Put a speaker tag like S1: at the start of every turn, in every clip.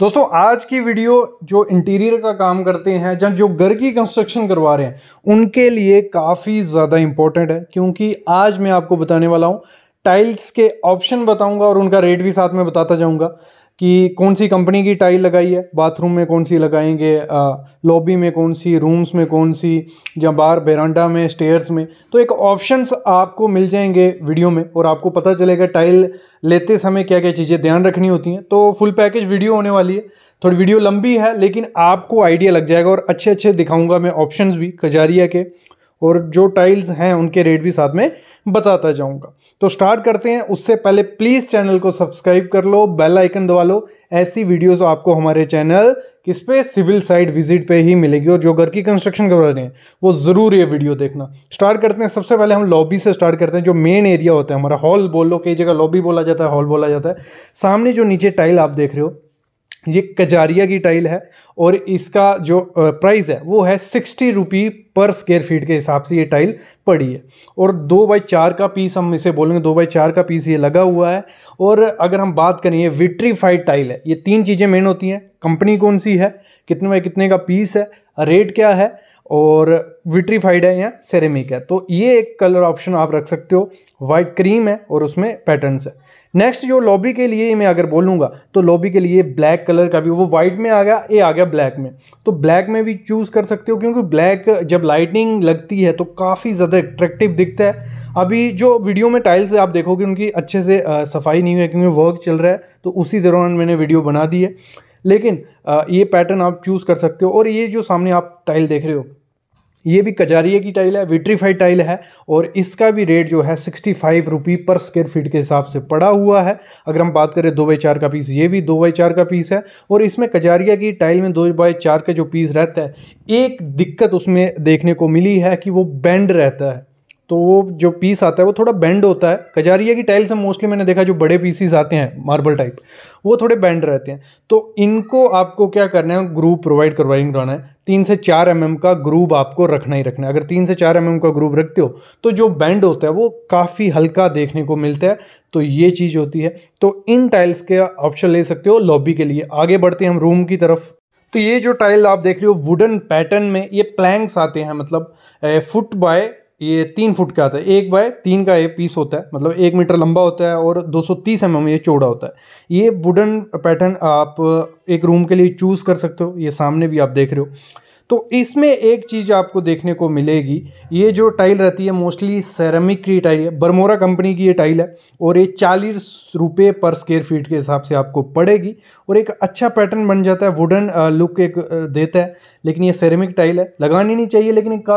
S1: दोस्तों आज की वीडियो जो इंटीरियर का काम करते हैं या जो घर की कंस्ट्रक्शन करवा रहे हैं उनके लिए काफ़ी ज़्यादा इंपॉर्टेंट है क्योंकि आज मैं आपको बताने वाला हूँ टाइल्स के ऑप्शन बताऊंगा और उनका रेट भी साथ में बताता जाऊंगा कि कौन सी कंपनी की टाइल लगाई है बाथरूम में कौन सी लगाएंगे लॉबी में कौन सी रूम्स में कौन सी या बाहर बेरान्डा में स्टेयर्स में तो एक ऑप्शंस आपको मिल जाएंगे वीडियो में और आपको पता चलेगा टाइल लेते समय क्या क्या चीज़ें ध्यान रखनी होती हैं तो फुल पैकेज वीडियो होने वाली है थोड़ी वीडियो लंबी है लेकिन आपको आइडिया लग जाएगा और अच्छे अच्छे दिखाऊँगा मैं ऑप्शन भी कजारिया के और जो टाइल्स हैं उनके रेट भी साथ में बताता जाऊंगा तो स्टार्ट करते हैं उससे पहले प्लीज़ चैनल को सब्सक्राइब कर लो बेल आइकन दबा लो ऐसी वीडियोस आपको हमारे चैनल किस पे सिविल साइड विजिट पे ही मिलेगी और जो घर की कंस्ट्रक्शन करवा रहे हैं वो ज़रूर ये वीडियो देखना स्टार्ट करते हैं सबसे पहले हम लॉबी से स्टार्ट करते हैं जो मेन एरिया होता है हमारा हॉल बोलो कई जगह लॉबी बोला जाता है हॉल बोला जाता है सामने जो नीचे टाइल आप देख रहे हो ये कजारिया की टाइल है और इसका जो प्राइस है वो है सिक्सटी रुपी पर स्क्वेयर फीट के हिसाब से ये टाइल पड़ी है और दो बाई चार का पीस हम इसे बोलेंगे दो बाई चार का पीस ये लगा हुआ है और अगर हम बात करें ये विट्रीफाइड टाइल है ये तीन चीज़ें मेन होती हैं कंपनी कौन सी है कितने बाई कितने का पीस है रेट क्या है और विट्रीफाइड है या सेरेमिक है तो ये एक कलर ऑप्शन आप रख सकते हो वाइट क्रीम है और उसमें पैटर्न्स है नेक्स्ट जो लॉबी के लिए मैं अगर बोलूँगा तो लॉबी के लिए ब्लैक कलर का भी वो वाइट में आ गया ये आ गया ब्लैक में तो ब्लैक में भी चूज़ कर सकते हो क्योंकि ब्लैक जब लाइटिंग लगती है तो काफ़ी ज़्यादा अट्रैक्टिव दिखता है अभी जो वीडियो में टाइल्स आप देखोगे उनकी अच्छे से आ, सफाई नहीं हुई क्योंकि वर्क चल रहा है तो उसी दौरान मैंने वीडियो बना दी है लेकिन आ, ये पैटर्न आप चूज़ कर सकते हो और ये जो सामने आप टाइल देख रहे हो ये भी कजारिए की टाइल है विट्रीफाइड टाइल है और इसका भी रेट जो है सिक्सटी फाइव रुपी पर स्क्वेयर फीट के हिसाब से पड़ा हुआ है अगर हम बात करें दो बाई चार का पीस ये भी दो बाई चार का पीस है और इसमें कजारिया की टाइल में दो बाई चार का जो पीस रहता है एक दिक्कत उसमें देखने को मिली है कि वो बैंड रहता है तो वो जो पीस आता है वो थोड़ा बेंड होता है कजारिया की टाइल्स हम मोस्टली मैंने देखा जो बड़े पीसीस आते हैं मार्बल टाइप वो थोड़े बेंड रहते हैं तो इनको आपको क्या करना है ग्रूव प्रोवाइड करवाइंग कराना है तीन से चार एम mm का ग्रूव आपको रखना ही रखना है अगर तीन से चार एम mm का ग्रूव रखते हो तो जो बैंड होता है वो काफ़ी हल्का देखने को मिलता है तो ये चीज़ होती है तो इन टाइल्स के ऑप्शन ले सकते हो लॉबी के लिए आगे बढ़ते हैं हम रूम की तरफ तो ये जो टाइल आप देख रहे हो वुडन पैटर्न में ये प्लैंक्स आते हैं मतलब फुट बाय ये तीन फुट का आता है एक बाय तीन का ये पीस होता है मतलब एक मीटर लंबा होता है और 230 एम mm ये चौड़ा होता है ये वुडन पैटर्न आप एक रूम के लिए चूज़ कर सकते हो ये सामने भी आप देख रहे हो तो इसमें एक चीज़ आपको देखने को मिलेगी ये जो टाइल रहती है मोस्टली सेरेमिक की टाइल है बरमोरा कंपनी की ये टाइल है और ये चालीस रुपये पर स्क्वेयर फीट के हिसाब से आपको पड़ेगी और एक अच्छा पैटर्न बन जाता है वुडन लुक एक देता है लेकिन ये सेरेमिक टाइल है लगानी नहीं चाहिए लेकिन का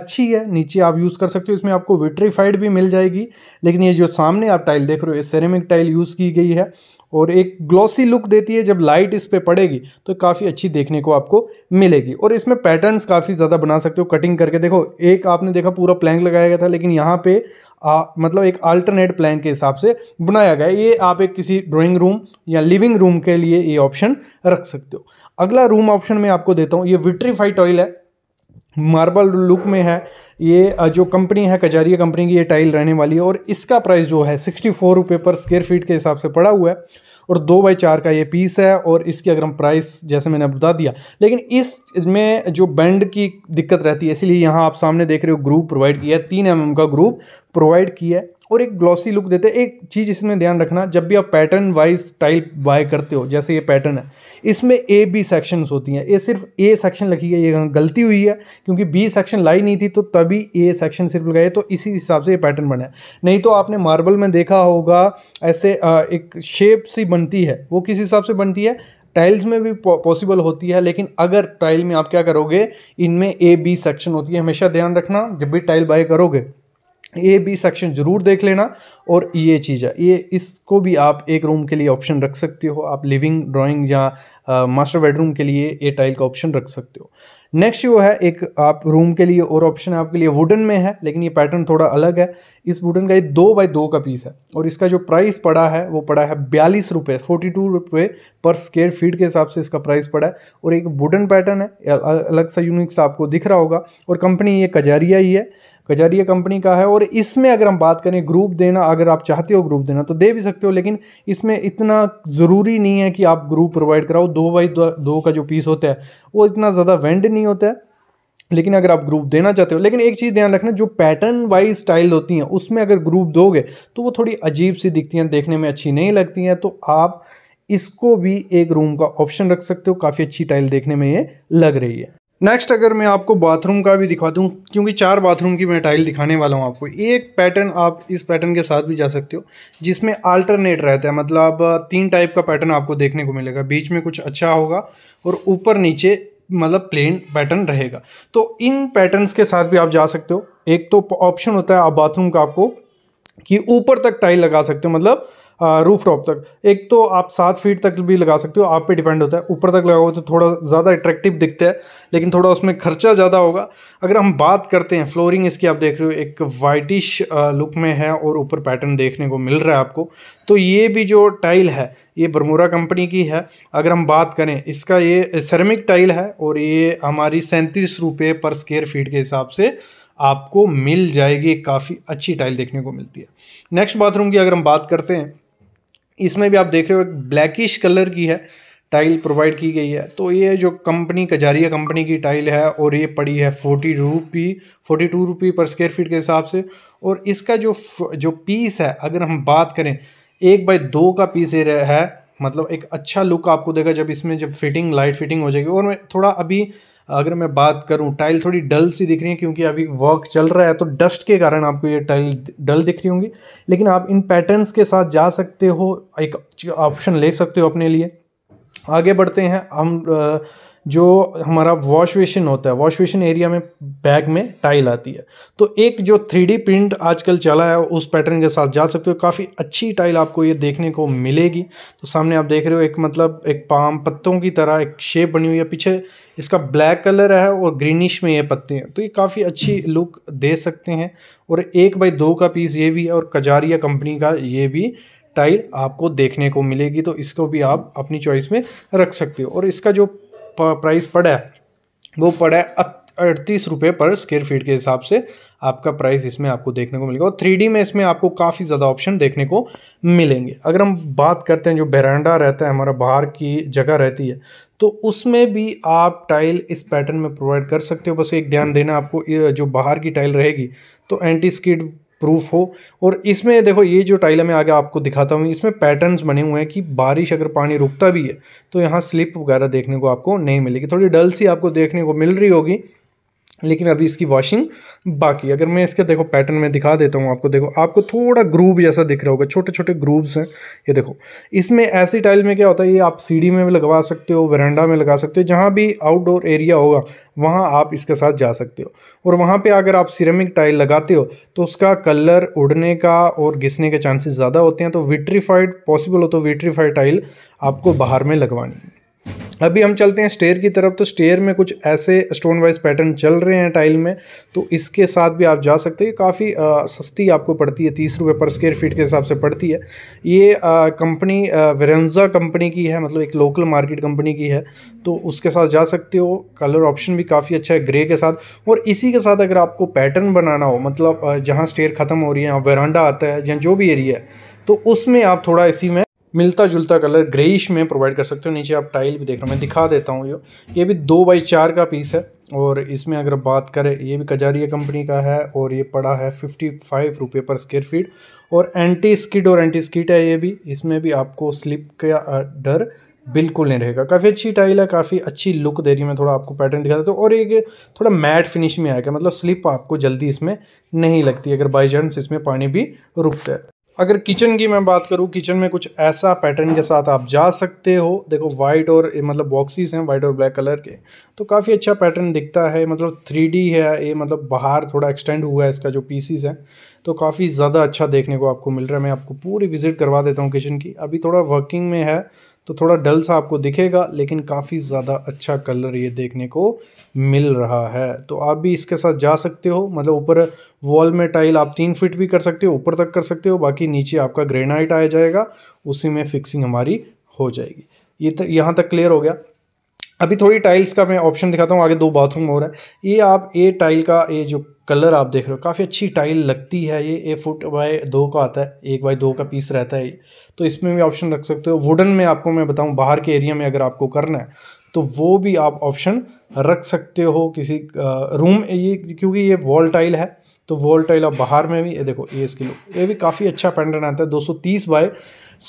S1: अच्छी है नीचे आप यूज़ कर सकते हो इसमें आपको विट्रीफाइड भी मिल जाएगी लेकिन ये जो सामने आप टाइल देख रहे हो ये सेरेमिक टाइल यूज़ की गई है और एक ग्लॉसी लुक देती है जब लाइट इस पर पड़ेगी तो काफ़ी अच्छी देखने को आपको मिलेगी और इसमें पैटर्न्स काफ़ी ज़्यादा बना सकते हो कटिंग करके देखो एक आपने देखा पूरा प्लैंक लगाया गया था लेकिन यहाँ पे आ, मतलब एक अल्टरनेट प्लैंक के हिसाब से बनाया गया ये आप एक किसी ड्राइंग रूम या लिविंग रूम के लिए ये ऑप्शन रख सकते हो अगला रूम ऑप्शन मैं आपको देता हूँ ये विट्रीफाइट ऑयल है मार्बल लुक में है ये जो कंपनी है कजारिया कंपनी की ये टाइल रहने वाली है और इसका प्राइस जो है सिक्सटी फोर रुपये पर स्क्वेयर फीट के हिसाब से पड़ा हुआ है और दो बाई चार का ये पीस है और इसकी अगर हम प्राइस जैसे मैंने बता दिया लेकिन इसमें जो बैंड की दिक्कत रहती है इसीलिए यहाँ आप सामने देख रहे हो ग्रुप प्रोवाइड किया है तीन एम का ग्रुप प्रोवाइड किया है और एक ग्लॉसी लुक देते हैं एक चीज़ इसमें ध्यान रखना जब भी आप पैटर्न वाइज टाइल बाय करते हो जैसे ये पैटर्न है इसमें ए बी सेक्शंस होती हैं ये सिर्फ ए सेक्शन लिखी है ये गलती हुई है क्योंकि बी सेक्शन लाई नहीं थी तो तभी ए सेक्शन सिर्फ लगाए तो इसी हिसाब से ये पैटर्न बने नहीं तो आपने मार्बल में देखा होगा ऐसे एक शेप सी बनती है वो किस हिसाब से बनती है टाइल्स में भी पॉसिबल होती है लेकिन अगर टाइल में आप क्या करोगे इनमें ए बी सेक्शन होती है हमेशा ध्यान रखना जब भी टाइल बाय करोगे ए बी सेक्शन ज़रूर देख लेना और ये चीज़ है ये इसको भी आप एक रूम के लिए ऑप्शन रख सकते हो आप लिविंग ड्राइंग या मास्टर बेडरूम के लिए ए टाइल का ऑप्शन रख सकते हो नेक्स्ट जो है एक आप रूम के लिए और ऑप्शन आपके लिए वुडन में है लेकिन ये पैटर्न थोड़ा अलग है इस वुडन का ये दो बाई दो का पीस है और इसका जो प्राइस पड़ा है वो पड़ा है बयालीस रुपये फोर्टी टू रुपये पर स्केयर फीट के हिसाब से इसका प्राइस पड़ा है और एक वुडन पैटर्न है अलग सा यूनिक सा आपको दिख रहा होगा और कंपनी ये कजारिया ही है कजारिया कंपनी का है और इसमें अगर हम बात करें ग्रुप देना अगर आप चाहते हो ग्रुप देना तो दे भी सकते हो लेकिन इसमें इतना ज़रूरी नहीं है कि आप ग्रुप प्रोवाइड कराओ दो बाई दो, का जो पीस होता है वो इतना ज़्यादा वेंड नहीं होता है लेकिन अगर आप ग्रुप देना चाहते हो लेकिन एक चीज़ ध्यान रखना जो पैटर्न वाइज स्टाइल होती हैं उसमें अगर ग्रुप दोगे तो वो थोड़ी अजीब सी दिखती हैं देखने में अच्छी नहीं लगती हैं तो आप इसको भी एक रूम का ऑप्शन रख सकते हो काफ़ी अच्छी टाइल देखने में ये लग रही है नेक्स्ट अगर मैं आपको बाथरूम का भी दिखा दूँ क्योंकि चार बाथरूम की मैं टाइल दिखाने वाला हूँ आपको एक पैटर्न आप इस पैटर्न के साथ भी जा सकते हो जिसमें अल्टरनेट रहता है मतलब तीन टाइप का पैटर्न आपको देखने को मिलेगा बीच में कुछ अच्छा होगा और ऊपर नीचे मतलब प्लेन पैटर्न रहेगा तो इन पैटर्न्स के साथ भी आप जा सकते हो एक तो ऑप्शन होता है आप बाथरूम का आपको कि ऊपर तक टाइल लगा सकते हो मतलब रूफ टॉप तक एक तो आप सात फीट तक भी लगा सकते हो आप पे डिपेंड होता है ऊपर तक लगाओ तो थोड़ा ज़्यादा अट्रैक्टिव दिखता है लेकिन थोड़ा उसमें खर्चा ज़्यादा होगा अगर हम बात करते हैं फ्लोरिंग इसकी आप देख रहे हो एक वाइटिश लुक में है और ऊपर पैटर्न देखने को मिल रहा है आपको तो ये भी जो टाइल है ये बरमूरा कंपनी की है अगर हम बात करें इसका ये सेरेमिक टाइल है और ये हमारी सैंतीस रुपये पर स्क्वेयर फीट के हिसाब से आपको मिल जाएगी काफ़ी अच्छी टाइल देखने को मिलती है नेक्स्ट बाथरूम की अगर हम बात करते हैं इसमें भी आप देख रहे हो एक ब्लैकिश कलर की है टाइल प्रोवाइड की गई है तो ये जो कंपनी कजारिया कंपनी की टाइल है और ये पड़ी है फोर्टी रूपी फोर्टी टू रुपी पर स्क्वायर फीट के हिसाब से और इसका जो जो पीस है अगर हम बात करें एक बाई दो का पीस ये है मतलब एक अच्छा लुक आपको देगा जब इसमें जब फिटिंग लाइट फिटिंग हो जाएगी और मैं थोड़ा अभी अगर मैं बात करूं टाइल थोड़ी डल सी दिख रही है क्योंकि अभी वर्क चल रहा है तो डस्ट के कारण आपको ये टाइल डल दिख रही होंगी लेकिन आप इन पैटर्न्स के साथ जा सकते हो एक ऑप्शन ले सकते हो अपने लिए आगे बढ़ते हैं हम जो हमारा वॉश बेसिन होता है वॉश बेसिन एरिया में बैग में टाइल आती है तो एक जो थ्री प्रिंट आजकल चला है उस पैटर्न के साथ जा सकते हो काफ़ी अच्छी टाइल आपको ये देखने को मिलेगी तो सामने आप देख रहे हो एक मतलब एक पाम पत्तों की तरह एक शेप बनी हुई है पीछे इसका ब्लैक कलर है और ग्रीनिश में ये पत्ते हैं तो ये काफ़ी अच्छी लुक दे सकते हैं और एक बाई दो का पीस ये भी है और कजारिया कंपनी का ये भी टाइल आपको देखने को मिलेगी तो इसको भी आप अपनी चॉइस में रख सकते हो और इसका जो प्राइस पड़ा है वो पड़ा है अड़तीस रुपये पर स्क्वेयर फीट के हिसाब से आपका प्राइस इसमें आपको देखने को मिलेगा और थ्री में इसमें आपको काफ़ी ज़्यादा ऑप्शन देखने को मिलेंगे अगर हम बात करते हैं जो बेरांडा रहता है हमारा बाहर की जगह रहती है तो उसमें भी आप टाइल इस पैटर्न में प्रोवाइड कर सकते हो बस एक ध्यान देना आपको जो बाहर की टाइल रहेगी तो एंटी स्कीड प्रूफ हो और इसमें देखो ये जो टाइल मैं आगे आपको दिखाता हूँ इसमें पैटर्न्स बने हुए हैं कि बारिश अगर पानी रुकता भी है तो यहाँ स्लिप वगैरह देखने को आपको नहीं मिलेगी थोड़ी डल सी आपको देखने को मिल रही होगी लेकिन अभी इसकी वॉशिंग बाकी अगर मैं इसके देखो पैटर्न में दिखा देता हूँ आपको देखो आपको थोड़ा ग्रूव जैसा दिख रहा होगा छोटे छोटे ग्रूव्स हैं ये देखो इसमें ऐसी टाइल में क्या होता है ये आप सीढ़ी में भी लगवा सकते हो वरेंडा में लगा सकते हो जहाँ भी आउटडोर एरिया होगा वहाँ आप इसके साथ जा सकते हो और वहाँ पर अगर आप सिरेमिक टाइल लगाते हो तो उसका कलर उड़ने का और घिसने के चांसेस ज़्यादा होते हैं तो विट्रीफाइड पॉसिबल हो तो विट्रीफाइड टाइल आपको बाहर में लगवानी है अभी हम चलते हैं स्टेयर की तरफ तो स्टेयर में कुछ ऐसे स्टोन वाइज पैटर्न चल रहे हैं टाइल में तो इसके साथ भी आप जा सकते हो ये काफ़ी सस्ती आपको पड़ती है तीस रुपये पर स्क्वेयर फीट के हिसाब से पड़ती है ये कंपनी वेरेंजा कंपनी की है मतलब एक लोकल मार्केट कंपनी की है तो उसके साथ जा सकते हो कलर ऑप्शन भी काफ़ी अच्छा है ग्रे के साथ और इसी के साथ अगर आपको पैटर्न बनाना हो मतलब जहाँ स्टेयर ख़त्म हो रही है वेरांडा आता है या जो भी एरिया है तो उसमें आप थोड़ा इसी में मिलता जुलता कलर ग्रेइश में प्रोवाइड कर सकते हो नीचे आप टाइल भी देख रहे हो मैं दिखा देता हूँ ये ये भी दो बाई चार का पीस है और इसमें अगर बात करें ये भी कजारिया कंपनी का है और ये पड़ा है फिफ्टी फाइव रुपये पर स्क्वेयर फीट और एंटी स्किड और एंटी स्किट है ये भी इसमें भी आपको स्लिप का डर बिल्कुल नहीं रहेगा काफ़ी अच्छी टाइल है काफ़ी अच्छी लुक दे रही है मैं थोड़ा आपको पैटर्न दिखा देता हूँ और एक थोड़ा मैट फिनिश में आएगा मतलब स्लिप आपको जल्दी इसमें नहीं लगती अगर बाई चांस इसमें पानी भी रुकता है अगर किचन की मैं बात करूँ किचन में कुछ ऐसा पैटर्न के साथ आप जा सकते हो देखो वाइट और मतलब बॉक्सेस हैं वाइट और ब्लैक कलर के तो काफ़ी अच्छा पैटर्न दिखता है मतलब थ्री है ये मतलब बाहर थोड़ा एक्सटेंड हुआ है इसका जो पीसीस है तो काफ़ी ज़्यादा अच्छा देखने को आपको मिल रहा है मैं आपको पूरी विज़िट करवा देता हूँ किचन की अभी थोड़ा वर्किंग में है तो थोड़ा डल सा आपको दिखेगा लेकिन काफ़ी ज़्यादा अच्छा कलर ये देखने को मिल रहा है तो आप भी इसके साथ जा सकते हो मतलब ऊपर वॉल में टाइल आप तीन फिट भी कर सकते हो ऊपर तक कर सकते हो बाकी नीचे आपका ग्रेनाइट आ जाएगा उसी में फिक्सिंग हमारी हो जाएगी ये यह यहाँ तक क्लियर हो गया अभी थोड़ी टाइल्स का मैं ऑप्शन दिखाता हूँ आगे दो बाथरूम और है ये आप ये टाइल का ये जो कलर आप देख रहे हो काफ़ी अच्छी टाइल लगती है ये ए फुट बाय दो का आता है एक बाय दो का पीस रहता है तो इसमें भी ऑप्शन रख सकते हो वुडन में आपको मैं बताऊँ बाहर के एरिया में अगर आपको करना है तो वो भी आप ऑप्शन रख सकते हो किसी रूम ये क्योंकि ये वॉल टाइल है तो वॉल टाइल आप बाहर में भी ये देखो ये इसके लोग ये भी काफ़ी अच्छा पैटर्न आता है 230 बाय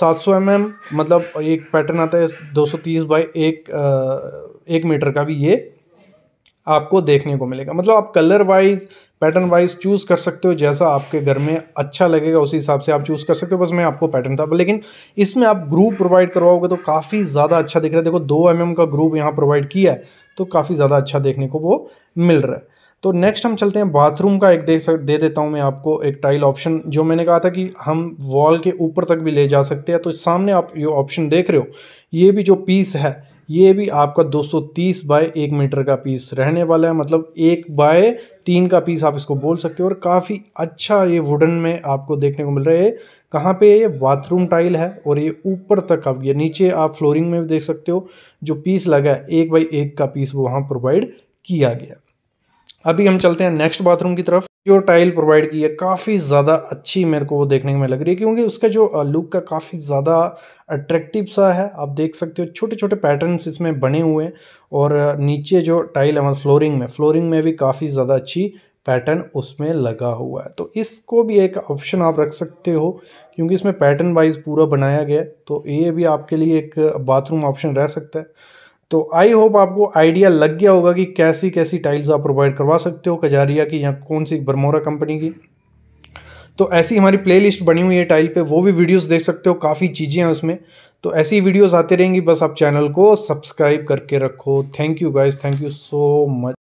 S1: सात सौ mm, मतलब एक पैटर्न आता है 230 बाय एक एक मीटर का भी ये आपको देखने को मिलेगा मतलब आप colour wise pattern wise choose कर सकते हो जैसा आपके घर में अच्छा लगेगा उसी हिसाब से आप चूज़ कर सकते हो बस मैं आपको पैटर्न था लेकिन इसमें आप ग्रुप प्रोवाइड करवाओगे तो काफ़ी ज़्यादा अच्छा दिख रहा है देखो दो एम mm का ग्रुप यहाँ प्रोवाइड किया है तो काफ़ी ज़्यादा अच्छा देखने को वो मिल रहा है तो नेक्स्ट हम चलते हैं बाथरूम का एक देख दे देता हूँ मैं आपको एक टाइल ऑप्शन जो मैंने कहा था कि हम वॉल के ऊपर तक भी ले जा सकते हैं तो सामने आप ये ऑप्शन देख रहे हो ये भी जो पीस है ये भी आपका 230 बाय एक मीटर का पीस रहने वाला है मतलब एक बाय तीन का पीस आप इसको बोल सकते हो और काफ़ी अच्छा ये वुडन में आपको देखने को मिल रहा है कहाँ पे ये बाथरूम टाइल है और ये ऊपर तक आप ये नीचे आप फ्लोरिंग में भी देख सकते हो जो पीस लगा है एक बाई एक का पीस वो वहाँ प्रोवाइड किया गया अभी हम चलते हैं नेक्स्ट बाथरूम की तरफ जो टाइल प्रोवाइड की है काफ़ी ज़्यादा अच्छी मेरे को वो देखने में लग रही है क्योंकि उसका जो लुक का काफ़ी ज़्यादा अट्रैक्टिव सा है आप देख सकते हो छोटे छोटे पैटर्न्स इसमें बने हुए हैं और नीचे जो टाइल है मतलब फ्लोरिंग में फ्लोरिंग में भी काफ़ी ज़्यादा अच्छी पैटर्न उसमें लगा हुआ है तो इसको भी एक ऑप्शन आप रख सकते हो क्योंकि इसमें पैटर्न वाइज पूरा बनाया गया है तो ये भी आपके लिए एक बाथरूम ऑप्शन रह सकता है तो आई होप आपको आइडिया लग गया होगा कि कैसी कैसी टाइल्स आप प्रोवाइड करवा सकते हो कजारिया की या कौन सी बरमोरा कंपनी की तो ऐसी हमारी प्लेलिस्ट बनी हुई है टाइल पे वो भी वीडियोस देख सकते हो काफ़ी चीज़ें हैं उसमें तो ऐसी वीडियोस आते रहेंगी बस आप चैनल को सब्सक्राइब करके रखो thank you guys thank you so much